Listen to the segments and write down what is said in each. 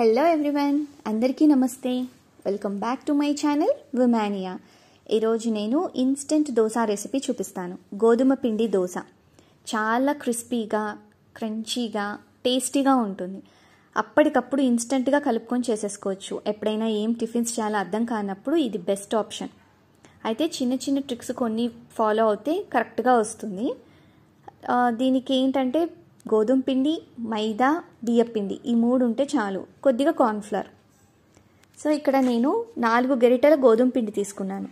hello everyone అందరికీ నమస్తే welcome back to my channel విమానియా ఈరోజు నేను ఇన్స్టెంట్ దోశ రెసిపీ చూపిస్తాను గోధుమ పిండి దోశ చాలా క్రిస్పీగా క్రంచీగా టేస్టీగా ఉంటుంది అప్పటికప్పుడు ఇన్స్టెంట్గా కలుపుకొని చేసేసుకోవచ్చు ఎప్పుడైనా ఏం టిఫిన్స్ చేయాలో అర్థం కానప్పుడు ఇది బెస్ట్ ఆప్షన్ అయితే చిన్న చిన్న ట్రిక్స్ కొన్ని ఫాలో అవుతే కరెక్ట్గా వస్తుంది దీనికి ఏంటంటే గోధుమ పిండి మైదా బియ్యపిండి ఈ మూడు ఉంటే చాలు కొద్దిగా కార్న్ఫ్లవర్ సో ఇక్కడ నేను నాలుగు గరిటెల గోధుమ పిండి తీసుకున్నాను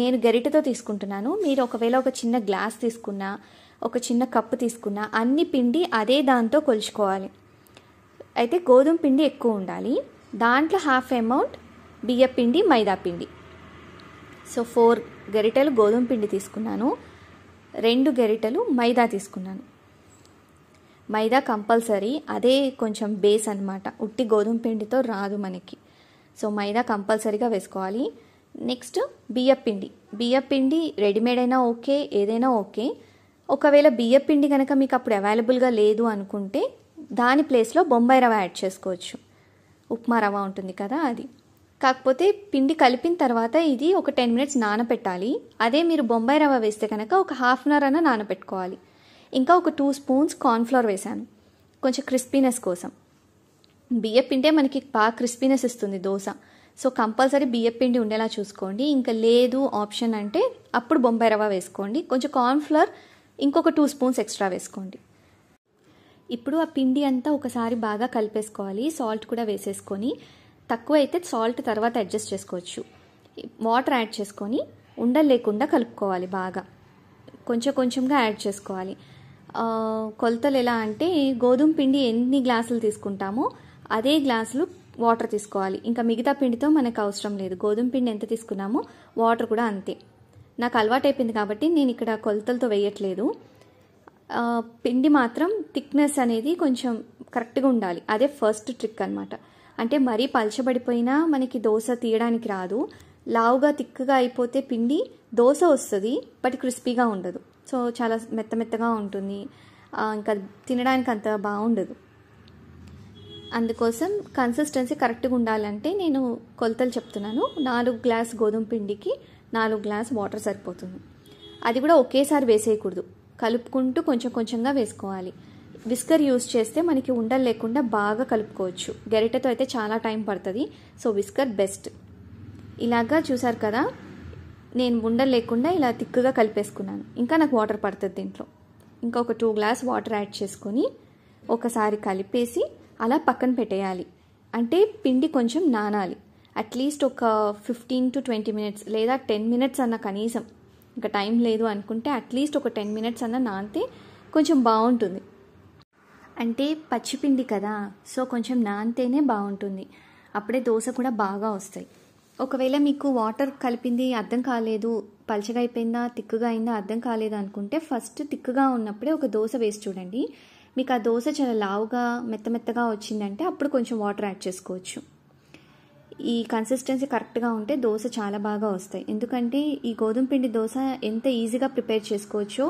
నేను గరిటెతో తీసుకుంటున్నాను మీరు ఒకవేళ ఒక చిన్న గ్లాస్ తీసుకున్నా ఒక చిన్న కప్పు తీసుకున్నా అన్ని పిండి అదే దాంతో కొలుచుకోవాలి అయితే గోధుమ పిండి ఎక్కువ ఉండాలి దాంట్లో హాఫ్ అమౌంట్ బియ్య పిండి మైదా పిండి సో ఫోర్ గరిటెలు గోధుమ పిండి తీసుకున్నాను రెండు గరిటెలు మైదా తీసుకున్నాను మైదా కంపల్సరీ అదే కొంచెం బేస్ అనమాట ఉట్టి గోధుమ పిండితో రాదు మనకి సో మైదా కంపల్సరీగా వేసుకోవాలి నెక్స్ట్ బియ్యపిండి బియ్యపిండి రెడీమేడ్ అయినా ఓకే ఏదైనా ఓకే ఒకవేళ బియ్యపిండి కనుక మీకు అప్పుడు అవైలబుల్గా లేదు అనుకుంటే దాని ప్లేస్లో బొంబాయి రవ యాడ్ చేసుకోవచ్చు ఉప్మా రవ ఉంటుంది కదా అది కాకపోతే పిండి కలిపిన తర్వాత ఇది ఒక టెన్ మినిట్స్ నానపెట్టాలి అదే మీరు బొంబాయి రవ వేస్తే కనుక ఒక హాఫ్ అన్ అవర్ అన్న నానపెట్టుకోవాలి ఇంకా ఒక టూ స్పూన్స్ కార్న్ఫ్లవర్ వేశాను కొంచెం క్రిస్పీనెస్ కోసం బియ్య పిండే మనకి బాగా క్రిస్పీనెస్ ఇస్తుంది దోశ సో కంపల్సరీ బియ్య పిండి ఉండేలా చూసుకోండి ఇంకా లేదు ఆప్షన్ అంటే అప్పుడు బొంబాయి రవ్వ వేసుకోండి కొంచెం కార్న్ఫ్లవర్ ఇంకొక టూ స్పూన్స్ ఎక్స్ట్రా వేసుకోండి ఇప్పుడు ఆ పిండి అంతా ఒకసారి బాగా కలిపేసుకోవాలి సాల్ట్ కూడా వేసేసుకొని తక్కువ అయితే సాల్ట్ తర్వాత అడ్జస్ట్ చేసుకోవచ్చు వాటర్ యాడ్ చేసుకొని ఉండలేకుండా కలుపుకోవాలి బాగా కొంచెం కొంచెంగా యాడ్ చేసుకోవాలి కొలతలు ఎలా అంటే గోధుమ పిండి ఎన్ని గ్లాసులు తీసుకుంటామో అదే గ్లాసులు వాటర్ తీసుకోవాలి ఇంకా మిగతా పిండితో మనకు అవసరం లేదు గోధుమ పిండి ఎంత తీసుకున్నామో వాటర్ కూడా అంతే నాకు అలవాటు అయిపోయింది కాబట్టి నేను ఇక్కడ కొలతలతో వేయట్లేదు పిండి మాత్రం థిక్నెస్ అనేది కొంచెం కరెక్ట్గా ఉండాలి అదే ఫస్ట్ ట్రిక్ అనమాట అంటే మరీ పలచబడిపోయినా మనకి దోశ తీయడానికి రాదు లావుగా తిక్కగా అయిపోతే పిండి దోశ వస్తుంది బట్ క్రిస్పీగా ఉండదు సో చాలా మెత్త మెత్తగా ఉంటుంది ఇంకా తినడానికి అంత బాగుండదు అందుకోసం కన్సిస్టెన్సీ కరెక్ట్గా ఉండాలంటే నేను కొలతలు చెప్తున్నాను నాలుగు గ్లాస్ గోధుమ పిండికి నాలుగు గ్లాస్ వాటర్ సరిపోతుంది అది కూడా ఒకేసారి వేసేయకూడదు కలుపుకుంటూ కొంచెం కొంచెంగా వేసుకోవాలి విస్కర్ యూస్ చేస్తే మనకి ఉండలు లేకుండా బాగా కలుపుకోవచ్చు గరిటెతో అయితే చాలా టైం పడుతుంది సో విస్కర్ బెస్ట్ ఇలాగా చూసారు కదా నేను ఉండలు లేకుండా ఇలా తిక్కుగా కలిపేసుకున్నాను ఇంకా నాకు వాటర్ పడుతుంది దీంట్లో ఇంకా ఒక టూ గ్లాస్ వాటర్ యాడ్ చేసుకొని ఒకసారి కలిపేసి అలా పక్కన పెట్టేయాలి అంటే పిండి కొంచెం నానాలి అట్లీస్ట్ ఒక ఫిఫ్టీన్ టు ట్వంటీ మినిట్స్ లేదా టెన్ మినిట్స్ అన్న కనీసం ఇంకా టైం లేదు అనుకుంటే అట్లీస్ట్ ఒక టెన్ మినిట్స్ అన్న నానితే కొంచెం బాగుంటుంది అంటే పచ్చిపిండి కదా సో కొంచెం నానితేనే బాగుంటుంది అప్పుడే దోశ కూడా బాగా వస్తాయి ఒకవేళ మీకు వాటర్ కలిపింది అర్థం కాలేదు పలచగా అయిపోయిందా తిక్కుగా అయిందా అర్థం కాలేదు అనుకుంటే ఫస్ట్ తిక్కుగా ఉన్నప్పుడే ఒక దోశ వేసి చూడండి మీకు ఆ దోశ చాలా లావుగా మెత్త మెత్తగా వచ్చిందంటే అప్పుడు కొంచెం వాటర్ యాడ్ చేసుకోవచ్చు ఈ కన్సిస్టెన్సీ కరెక్ట్గా ఉంటే దోశ చాలా బాగా వస్తాయి ఎందుకంటే ఈ గోధుమ పిండి దోశ ఎంత ఈజీగా ప్రిపేర్ చేసుకోవచ్చో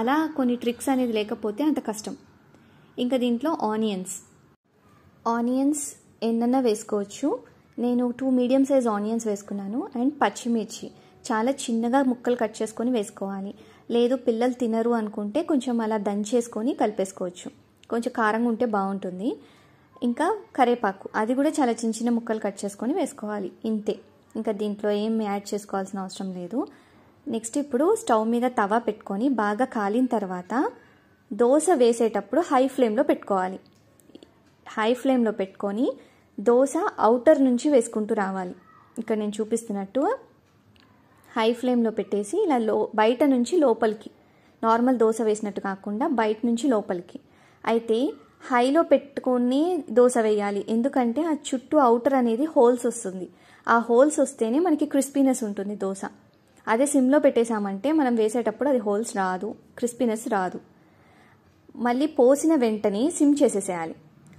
అలా కొన్ని ట్రిక్స్ అనేది లేకపోతే అంత కష్టం ఇంకా దీంట్లో ఆనియన్స్ ఆనియన్స్ ఎన్న వేసుకోవచ్చు నేను టూ మీడియం సైజ్ ఆనియన్స్ వేసుకున్నాను అండ్ పచ్చిమిర్చి చాలా చిన్నగా ముక్కలు కట్ చేసుకొని వేసుకోవాలి లేదు పిల్లలు తినరు అనుకుంటే కొంచెం అలా దంచేసుకొని కలిపేసుకోవచ్చు కొంచెం కారంగా ఉంటే బాగుంటుంది ఇంకా కరేపాకు అది కూడా చాలా చిన్న చిన్న ముక్కలు కట్ చేసుకొని వేసుకోవాలి ఇంతే ఇంకా దీంట్లో ఏం యాడ్ చేసుకోవాల్సిన అవసరం లేదు నెక్స్ట్ ఇప్పుడు స్టవ్ మీద తవ పెట్టుకొని బాగా కాలిన తర్వాత దోశ వేసేటప్పుడు హై ఫ్లేమ్లో పెట్టుకోవాలి హై ఫ్లేమ్లో పెట్టుకొని దోశ అవుటర్ నుంచి వేసుకుంటూ రావాలి ఇక్కడ నేను చూపిస్తున్నట్టు హై ఫ్లేమ్లో పెట్టేసి ఇలా లో బయట నుంచి లోపలికి నార్మల్ దోశ వేసినట్టు కాకుండా బయట నుంచి లోపలికి అయితే హైలో పెట్టుకొని దోశ వేయాలి ఎందుకంటే ఆ చుట్టూ అవుటర్ అనేది హోల్స్ వస్తుంది ఆ హోల్స్ వస్తేనే మనకి క్రిస్పీనెస్ ఉంటుంది దోశ అదే సిమ్లో పెట్టేశామంటే మనం వేసేటప్పుడు అది హోల్స్ రాదు క్రిస్పీనెస్ రాదు మళ్ళీ పోసిన వెంటనే సిమ్ చేసేసేయాలి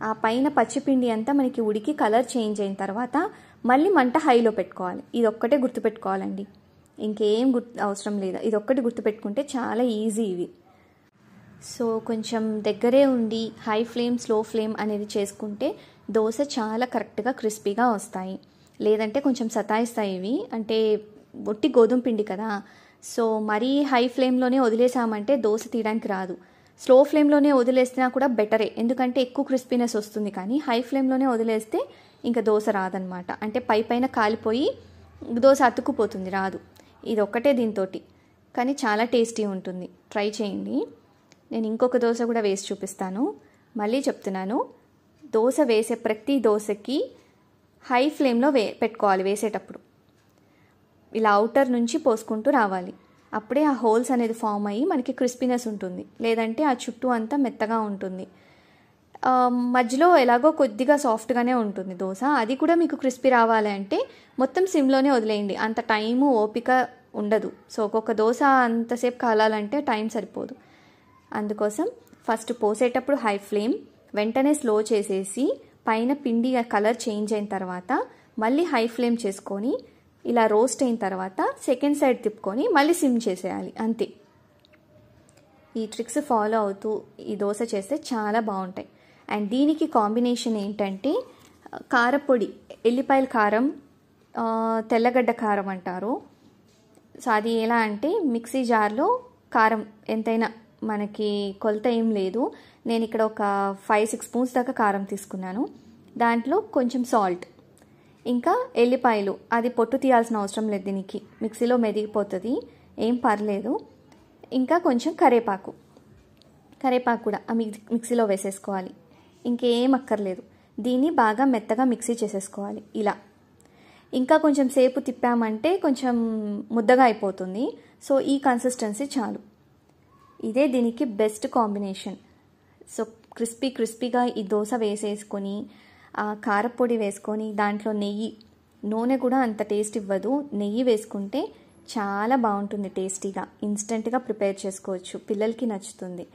ఆ పైన పచ్చిపిండి అంతా మనకి ఉడికి కలర్ చేంజ్ అయిన తర్వాత మళ్ళీ మంట హైలో పెట్టుకోవాలి ఇది ఒక్కటే గుర్తుపెట్టుకోవాలండి ఇంకేం గుర్తు అవసరం లేదు ఇది ఒక్కటి గుర్తుపెట్టుకుంటే చాలా ఈజీ ఇవి సో కొంచెం దగ్గరే ఉండి హై ఫ్లేమ్ స్లో ఫ్లేమ్ అనేది చేసుకుంటే దోశ చాలా కరెక్ట్గా క్రిస్పీగా వస్తాయి లేదంటే కొంచెం సతాయిస్తాయి ఇవి అంటే ఒట్టి గోధుమ పిండి కదా సో మరీ హై ఫ్లేమ్లోనే వదిలేసామంటే దోశ తీయడానికి రాదు స్లో ఫ్లేమ్లోనే వదిలేస్తున్నా కూడా బెటరే ఎందుకంటే ఎక్కువ క్రిస్పీనెస్ వస్తుంది కానీ హై ఫ్లేమ్లోనే వదిలేస్తే ఇంకా దోశ రాదనమాట అంటే పై పైన కాలిపోయి దోశ అతుక్కుపోతుంది రాదు ఇది ఒక్కటే దీంతో కానీ చాలా టేస్టీ ఉంటుంది ట్రై చేయండి నేను ఇంకొక దోశ కూడా వేసి చూపిస్తాను మళ్ళీ చెప్తున్నాను దోశ వేసే ప్రతి దోశకి హై ఫ్లేమ్లో వే పెట్టుకోవాలి వేసేటప్పుడు ఇలా అవుటర్ నుంచి పోసుకుంటూ రావాలి అప్పుడే ఆ హోల్స్ అనేది ఫామ్ అయ్యి మనకి క్రిస్పీనెస్ ఉంటుంది లేదంటే ఆ చుట్టూ అంతా మెత్తగా ఉంటుంది మధ్యలో ఎలాగో కొద్దిగా సాఫ్ట్గానే ఉంటుంది దోశ అది కూడా మీకు క్రిస్పీ రావాలంటే మొత్తం సిమ్లోనే వదిలేయండి అంత టైము ఓపిక ఉండదు సో ఒక్కొక్క దోశ అంతసేపు కాలాలంటే టైం సరిపోదు అందుకోసం ఫస్ట్ పోసేటప్పుడు హై ఫ్లేమ్ వెంటనే స్లో చేసేసి పైన పిండి కలర్ చేంజ్ అయిన తర్వాత మళ్ళీ హై ఫ్లేమ్ చేసుకొని ఇలా రోస్ట్ అయిన తర్వాత సెకండ్ సైడ్ తిప్పుకొని మళ్ళీ సిమ్ చేసేయాలి అంతే ఈ ట్రిక్స్ ఫాలో అవుతూ ఈ దోశ చేస్తే చాలా బాగుంటాయి అండ్ దీనికి కాంబినేషన్ ఏంటంటే కారపొడి ఎల్లిపాయల కారం తెల్లగడ్డ కారం అంటారు సో అది ఎలా అంటే మిక్సీ జార్లో కారం ఎంతైనా మనకి కొలత ఏం లేదు నేను ఇక్కడ ఒక ఫైవ్ సిక్స్ స్పూన్స్ దాకా కారం తీసుకున్నాను దాంట్లో కొంచెం సాల్ట్ ఇంకా ఎల్లిపాయలు అది పొట్టు తీయాల్సిన అవసరం లేదు దీనికి మిక్సీలో మెదిగిపోతుంది ఏం పర్లేదు ఇంకా కొంచెం కరేపాకు కరేపాకు కూడా ఆ మిక్సీలో వేసేసుకోవాలి ఇంకేం అక్కర్లేదు దీన్ని బాగా మెత్తగా మిక్సీ చేసేసుకోవాలి ఇలా ఇంకా కొంచెం సేపు తిప్పామంటే కొంచెం ముద్దగా అయిపోతుంది సో ఈ కన్సిస్టెన్సీ చాలు ఇదే దీనికి బెస్ట్ కాంబినేషన్ సో క్రిస్పీ క్రిస్పీగా ఈ దోశ వేసేసుకొని కారపొడి వేసుకొని దాంట్లో నెయ్యి నూనె కూడా అంత టేస్ట్ ఇవ్వదు నెయ్యి వేసుకుంటే చాలా బాగుంటుంది టేస్టీగా ఇన్స్టెంట్గా ప్రిపేర్ చేసుకోవచ్చు పిల్లలకి నచ్చుతుంది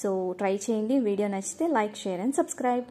సో ట్రై చేయండి వీడియో నచ్చితే లైక్ షేర్ అండ్ సబ్స్క్రైబ్